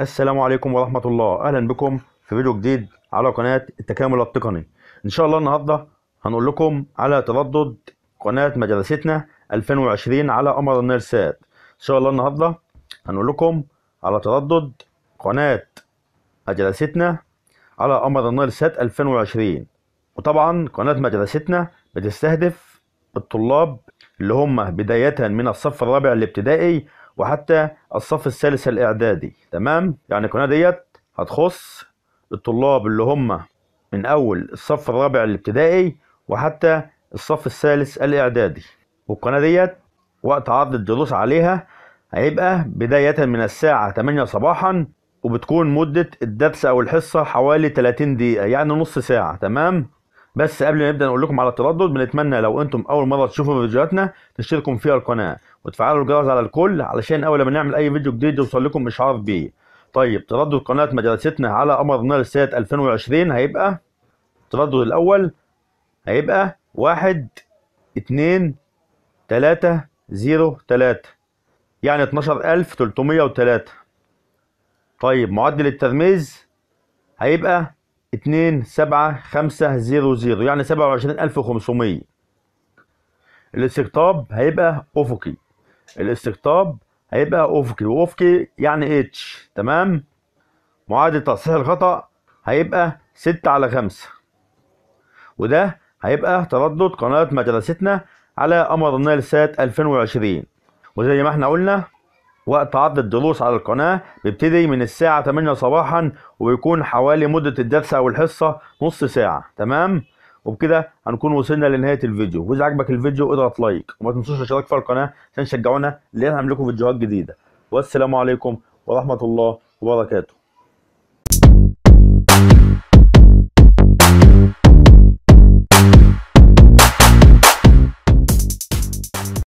السلام عليكم ورحمة الله أهلا بكم في فيديو جديد على قناة التكامل التقني إن شاء الله النهاردة هنقول لكم على تردد قناة مدرستنا 2020 على أمر النيرسات إن شاء الله النهاردة هنقول لكم على تردد قناة مدرستنا على أمر النيرسات 2020 وطبعا قناة مدرستنا بتستهدف الطلاب اللي هم بداية من الصف الرابع الابتدائي وحتى الصف الثالث الاعدادي تمام يعني القناه ديت هتخص الطلاب اللي هم من اول الصف الرابع الابتدائي وحتى الصف الثالث الاعدادي والقناه ديت وقت عرض الدروس عليها هيبقى بداية من الساعة 8 صباحا وبتكون مدة الدرس أو الحصة حوالي 30 دقيقة يعني نص ساعة تمام بس قبل ما نبدا نقول لكم على التردد بنتمنى لو انتم اول مره تشوفوا فيديوهاتنا تشتركوا فيها القناه وتفعلوا الجرس على الكل علشان اول ما نعمل اي فيديو جديد يوصل لكم اشعار بيه طيب تردد قناه مدرستنا على قمر نار السات 2020 هيبقى التردد الاول هيبقى واحد اتنين تلاتة زيرو تلاتة يعني اتناشر ألف وتلاتة طيب معدل الترميز هيبقى اتنين سبعة خمسة زيرو زيرو يعني سبعة وعشرين ألف وخمسمية الاستقطاب هيبقى أفقي الاستقطاب هيبقى أفقي وأفقي يعني اتش تمام معادلة تصحيح الخطأ هيبقى ستة على خمسة وده هيبقى تردد قناة مدرستنا على قمر النيل سات 2020 وزي ما احنا قلنا وقت عرض الدروس على القناة بيبتدي من الساعة 8 صباحا وبيكون حوالي مدة الدرس أو الحصة نص ساعة تمام؟ وبكده هنكون وصلنا لنهاية الفيديو وإذا عجبك الفيديو اضغط لايك وما تنسوش الاشتراك في القناة عشان تشجعونا لأن هنعمل لكم فيديوهات جديدة والسلام عليكم ورحمة الله وبركاته